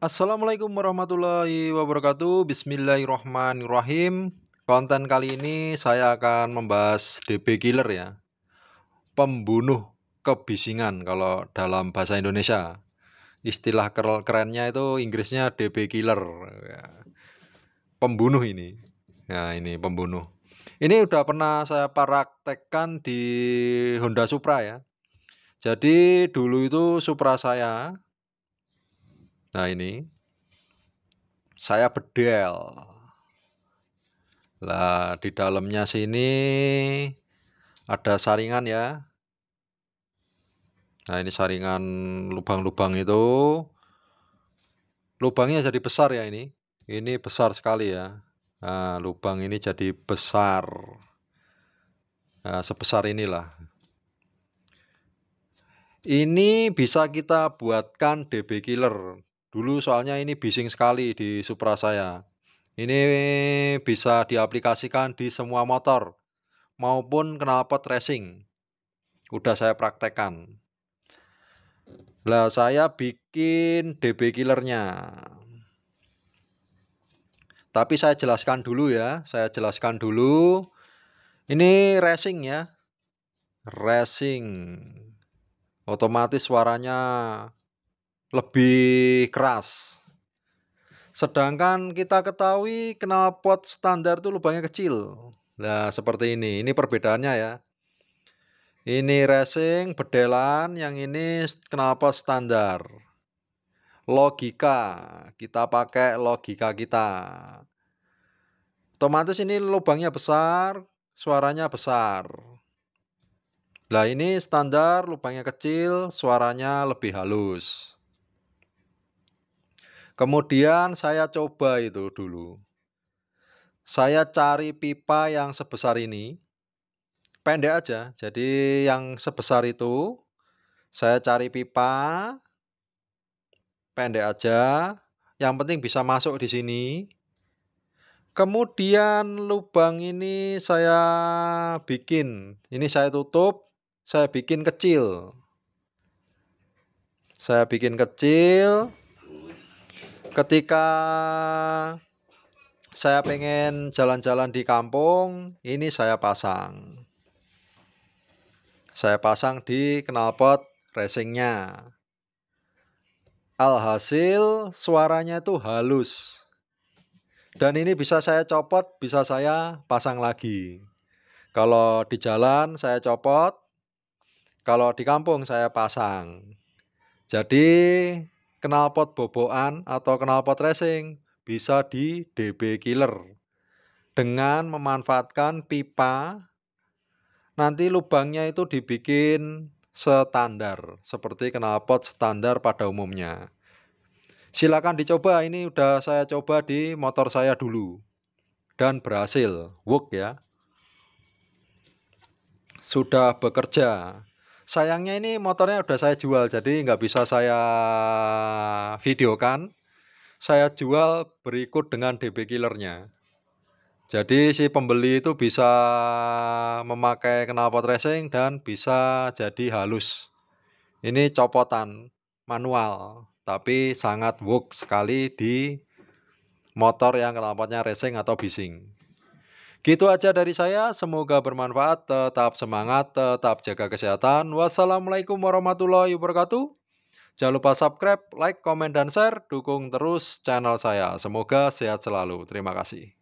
Assalamualaikum warahmatullahi wabarakatuh Bismillahirrahmanirrahim Konten kali ini saya akan membahas DB Killer ya Pembunuh kebisingan kalau dalam bahasa Indonesia Istilah kerennya itu Inggrisnya DB Killer ya. Pembunuh ini Ya ini pembunuh Ini udah pernah saya praktekkan di Honda Supra ya Jadi dulu itu Supra saya Nah ini saya bedel. Lah di dalamnya sini ada saringan ya. Nah ini saringan lubang-lubang itu. Lubangnya jadi besar ya ini. Ini besar sekali ya. Nah, lubang ini jadi besar. Nah, sebesar inilah. Ini bisa kita buatkan DB killer Dulu soalnya ini bising sekali di Supra saya. Ini bisa diaplikasikan di semua motor maupun knalpot racing. Udah saya praktekkan. Lah saya bikin DB killernya. Tapi saya jelaskan dulu ya, saya jelaskan dulu. Ini racing ya. Racing. Otomatis suaranya lebih keras. Sedangkan kita ketahui kenapa pot standar itu lubangnya kecil. Nah, seperti ini. Ini perbedaannya ya. Ini racing bedelan, yang ini kenapa standar. Logika, kita pakai logika kita. Otomatis ini lubangnya besar, suaranya besar. Nah, ini standar, lubangnya kecil, suaranya lebih halus. Kemudian saya coba itu dulu. Saya cari pipa yang sebesar ini. Pendek aja. Jadi yang sebesar itu saya cari pipa pendek aja. Yang penting bisa masuk di sini. Kemudian lubang ini saya bikin. Ini saya tutup, saya bikin kecil. Saya bikin kecil ketika saya pengen jalan-jalan di kampung ini saya pasang saya pasang di knalpot racingnya alhasil suaranya itu halus dan ini bisa saya copot bisa saya pasang lagi kalau di jalan saya copot kalau di kampung saya pasang jadi knalpot boboan atau knalpot racing bisa di DB Killer dengan memanfaatkan pipa nanti lubangnya itu dibikin standar seperti knalpot standar pada umumnya silakan dicoba ini udah saya coba di motor saya dulu dan berhasil work ya sudah bekerja sayangnya ini motornya udah saya jual jadi nggak bisa saya videokan saya jual berikut dengan DB killernya jadi si pembeli itu bisa memakai knalpot racing dan bisa jadi halus ini copotan manual tapi sangat work sekali di motor yang knalpotnya racing atau bising Gitu aja dari saya, semoga bermanfaat, tetap semangat, tetap jaga kesehatan. Wassalamualaikum warahmatullahi wabarakatuh. Jangan lupa subscribe, like, komen, dan share. Dukung terus channel saya. Semoga sehat selalu. Terima kasih.